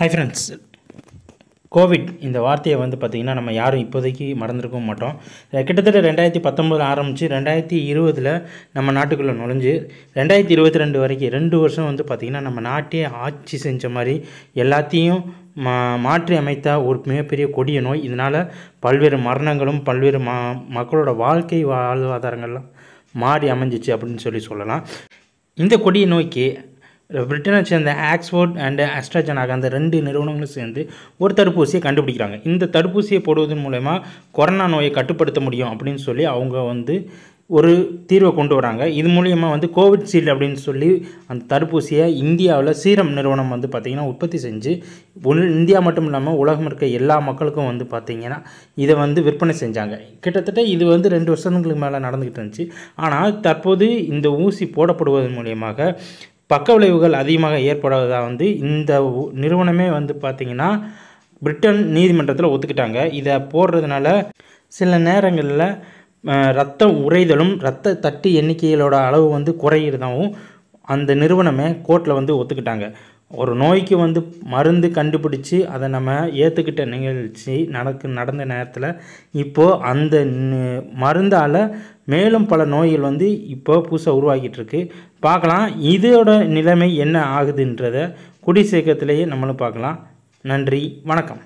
hi friends Covid இந்த வார்த்தையை வந்து பார்த்திங்கன்னா நம்ம யாரும் இப்போதைக்கு மறந்துருக்கவும் மாட்டோம் கிட்டத்தட்ட ரெண்டாயிரத்தி பத்தொம்பது ஆரம்பித்து ரெண்டாயிரத்தி இருபதில் நம்ம நாட்டுக்குள்ளே நுழைஞ்சு ரெண்டாயிரத்தி இருபத்தி ரெண்டு வரைக்கும் ரெண்டு வருஷம் வந்து பார்த்திங்கன்னா நம்ம நாட்டே ஆட்சி செஞ்ச மாதிரி எல்லாத்தையும் மா மாற்றி அமைத்த ஒரு மிகப்பெரிய கொடிய நோய் இதனால் பல்வேறு மரணங்களும் பல்வேறு மா மக்களோட வாழ்க்கை வாழ்வாதாரங்கள்லாம் மாறி அமைஞ்சிச்சு அப்படின்னு சொல்லி சொல்லலாம் இந்த கொடிய நோய்க்கு பிரிட்டனை சேர்ந்த ஆக்ஸ்போர்ட் அண்டு அஸ்ட்ராஜனாக அந்த ரெண்டு நிறுவனங்களும் சேர்ந்து ஒரு தடுப்பூசியை கண்டுபிடிக்கிறாங்க இந்த தடுப்பூசியை போடுவதன் மூலயமா கொரோனா நோயை கட்டுப்படுத்த முடியும் அப்படின்னு சொல்லி அவங்க வந்து ஒரு தீர்வை கொண்டு வராங்க இது மூலியமாக வந்து கோவிட்ஷீல்டு அப்படின்னு சொல்லி அந்த தடுப்பூசியை இந்தியாவில் சீரம் நிறுவனம் வந்து பார்த்திங்கன்னா உற்பத்தி செஞ்சு இந்தியா மட்டும் இல்லாமல் உலகம் இருக்க எல்லா மக்களுக்கும் வந்து பார்த்திங்கன்னா இதை வந்து விற்பனை செஞ்சாங்க கிட்டத்தட்ட இது வந்து ரெண்டு வருஷங்களுக்கு மேலே நடந்துக்கிட்டு இருந்துச்சு ஆனால் தற்போது இந்த ஊசி போடப்படுவதன் மூலியமாக பக்க விளைவுகள் அதிகமாக ஏற்படுவதாக வந்து இந்த நிறுவனமே வந்து பார்த்திங்கன்னா பிரிட்டன் நீதிமன்றத்தில் ஒத்துக்கிட்டாங்க இதை போடுறதுனால சில நேரங்களில் ரத்தம் உறைதலும் ரத்த தட்டு எண்ணிக்கைகளோட அளவு வந்து குறையிறதாகவும் அந்த நிறுவனமே கோர்ட்டில் வந்து ஒத்துக்கிட்டாங்க ஒரு நோய்க்கு வந்து மருந்து கண்டுபிடிச்சி அதை நம்ம ஏற்றுக்கிட்ட நிகழ்ச்சி நடக்கு நடந்த நேரத்தில் இப்போது அந்த மருந்தால் மேலும் பல நோய்கள் வந்து இப்போ புதுசாக உருவாகிட்டுருக்கு பார்க்கலாம் இதோட நிலைமை என்ன ஆகுதுன்றத குடி நம்மளும் பார்க்கலாம் நன்றி வணக்கம்